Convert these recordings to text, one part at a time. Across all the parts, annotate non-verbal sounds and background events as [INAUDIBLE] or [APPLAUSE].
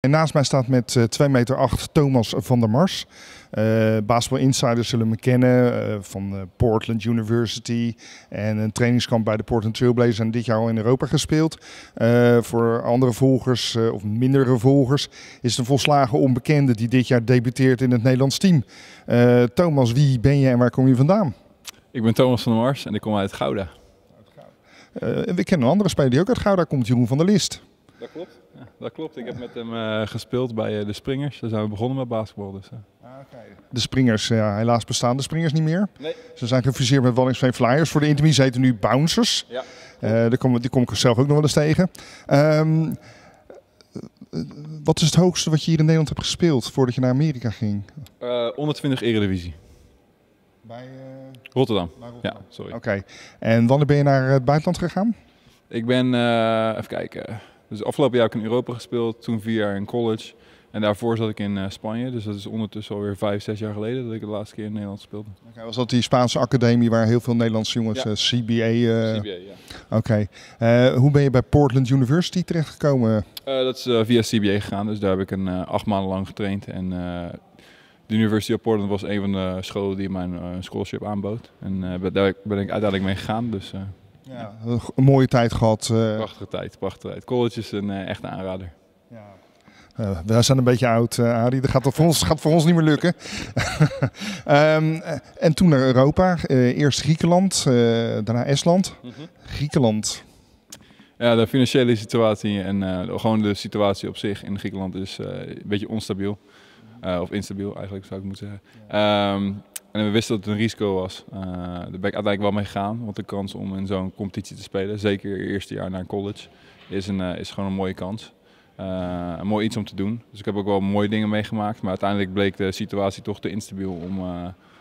En naast mij staat met 2 eh, meter 8 Thomas van der Mars. Uh, eh, basketball insiders zullen me kennen eh, van Portland University en een trainingskamp bij de Portland Trailblazers en dit jaar al in Europa gespeeld. voor andere volgers of mindere volgers is het een volslagen onbekende die dit jaar debuteert in het Nederlands team. Thomas, wie ben je en waar kom je vandaan? Ik ben Thomas van der Mars en ik kom uit Gouda. we kennen een andere speler die ook uit Gouda komt, Jeroen van der List dat klopt. Ja, dat klopt. Ik heb met hem eh, gespeeld bij eh, de Springers. Daar zijn we begonnen met basketbal. Dus, eh. ah, De Springers, ja, helaas bestaan de Springers niet meer. Nee. Ze zijn gefuseerd met Wallingsveen Flyers. Voor de ze heten nu Bouncers. Ja. die, kom, die kom ik zelf ook nog wel eens tegen. Ehm, wat is het hoogste wat je hier in Nederland hebt gespeeld voordat je naar Amerika ging? 120 Eredivisie. Bij, Rotterdam. bij Rotterdam. Ja, sorry. Oké. En wanneer ben je naar het buitenland gegaan? Ik ben, even kijken, dus afgelopen jaar heb ik in Europa gespeeld, toen vier jaar in college. En daarvoor zat ik in eh, Spanje, dus dat is ondertussen alweer vijf, zes jaar geleden dat ik de laatste keer in Nederland speelde. Okay, was dat die Spaanse academie waar heel veel Nederlandse jongens ja. CBA... Uh... Eh, CBA, eh, ja. Oké. hoe ben je bij Portland University terechtgekomen? dat is via CBA gegaan, dus daar heb ik een acht maanden lang getraind. En de University of Portland was een van de scholen die mijn scholarship aanbood. En daar ben ik uiteindelijk mee gegaan, dus... Ja, een mooie tijd gehad. Eh. Prachtige tijd, prachtige tijd. College is een eh, echte aanrader. Ja. Eh, we zijn een beetje oud, uh, Arie. Dat gaat, voor ons, gaat voor ons niet meer lukken. [LAUGHS] Ehm, en toen naar Europa. eerst Griekenland, daarna Estland. Mhm. Griekenland. Ja, de financiële situatie en gewoon de situatie op zich in Griekenland is een beetje onstabiel. of instabiel eigenlijk, zou ik moeten zeggen. Ehm, en we wisten dat het een risico was. Eh, daar ben ik uiteindelijk wel mee gegaan. Want de kans om in zo'n competitie te spelen, zeker eerste jaar na college, is, een, eh, is gewoon een mooie kans. Eh, een mooi iets om te doen. Dus ik heb ook wel mooie dingen meegemaakt. Maar uiteindelijk bleek de situatie toch te instabiel om,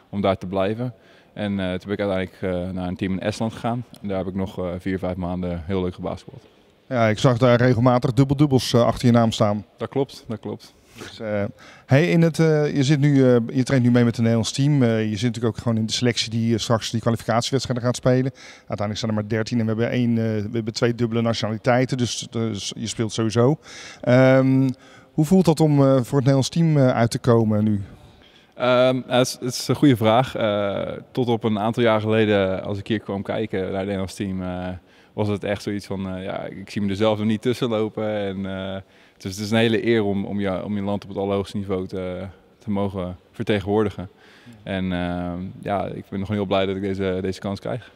om daar te blijven. En toen ben ik uiteindelijk naar een team in Estland gegaan. En daar heb ik nog vier, vijf maanden heel leuk gebasketbald. Ja, ik zag daar regelmatig dubbeldubbels eh, achter je naam staan. Dat klopt, dat klopt. Dus, eh, hey, in het, eh, je, zit nu, je traint nu mee met het Nederlands team. je zit natuurlijk ook gewoon in de selectie die straks die kwalificatiewedstrijden gaat spelen. Uiteindelijk zijn er maar 13 en we hebben, één, we hebben twee dubbele nationaliteiten. Dus, dus je speelt sowieso. Ehm, hoe voelt dat om voor het Nederlands team uit te komen nu? Um, het, is, is, een goede vraag. tot op een aantal jaar geleden, als ik hier kwam kijken naar het Nederlands team was het echt zoiets van, eh, ja, ik zie me er zelf nog niet tussen lopen. En, eh, dus het is een hele eer om, om, je, om je land op het allerhoogste niveau te, te mogen vertegenwoordigen. En ehm, ja, ik ben nog heel blij dat ik deze, deze kans krijg.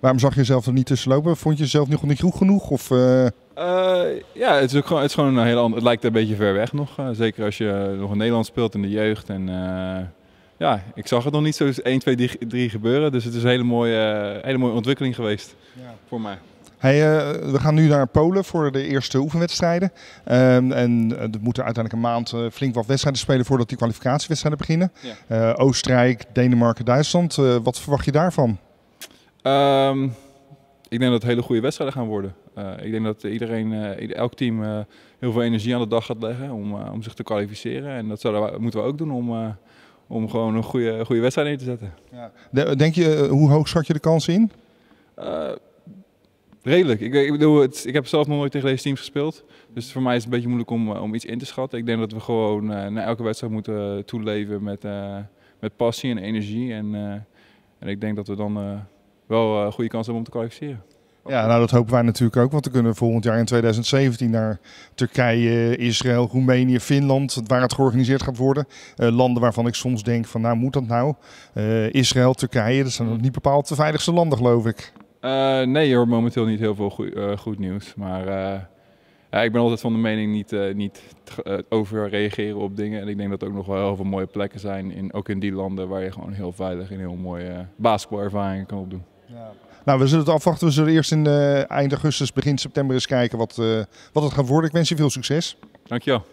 Waarom zag je jezelf er niet tussen lopen? Vond je jezelf nog niet goed genoeg? Of, eh? ja, het is, ook gewoon, het is gewoon een hele ander. Het lijkt een beetje ver weg nog. zeker als je nog in Nederland speelt in de jeugd. En ja, ik zag het nog niet zo 1, 2, 3 gebeuren. Dus het is een hele mooie, hele mooie ontwikkeling geweest voor mij. Hey, eh, we gaan nu naar Polen voor de eerste oefenwedstrijden. Ehm, en eh, er moeten uiteindelijk een maand eh, flink wat wedstrijden spelen voordat die kwalificatiewedstrijden beginnen. Oostenrijk, Denemarken, Duitsland. wat verwacht je daarvan? Ehm, ik denk dat het hele goede wedstrijden gaan worden. ik denk dat iedereen, elk team heel veel energie aan de dag gaat leggen om, om zich te kwalificeren. En dat we, moeten we ook doen om, om gewoon een goede, goede wedstrijd in te zetten. Ja. Denk je, hoe hoog schat je de kans in? Redelijk. Ik, ik, bedoel, het, ik heb zelf nog nooit tegen deze teams gespeeld. Dus voor mij is het een beetje moeilijk om, eh, om iets in te schatten. Ik denk dat we gewoon eh, naar elke wedstrijd moeten toeleven met, eh, met passie en energie. En, en ik denk dat we dan wel een goede kans hebben om te kwalificeren. Ja, nou dat hopen wij natuurlijk ook. Want we kunnen volgend jaar in 2017 naar Turkije, Israël, Roemenië, Finland, waar het georganiseerd gaat worden. landen waarvan ik soms denk van nou moet dat nou? Israël, Turkije, dat zijn nog mm. niet bepaald de veiligste landen geloof ik. Eh, nee, nee hoort momenteel niet heel veel goed, eh, goed nieuws. Maar eh, ja, ik ben altijd van de mening niet, niet overreageren op dingen. En ik denk dat er ook nog wel heel veel mooie plekken zijn, in, ook in die landen, waar je gewoon heel veilig en heel mooie basketbalervaringen kan opdoen. Ja. Nou, we zullen het afwachten. We zullen eerst in eind augustus, begin september eens kijken wat, wat het gaat worden. Ik wens je veel succes. Dankjewel.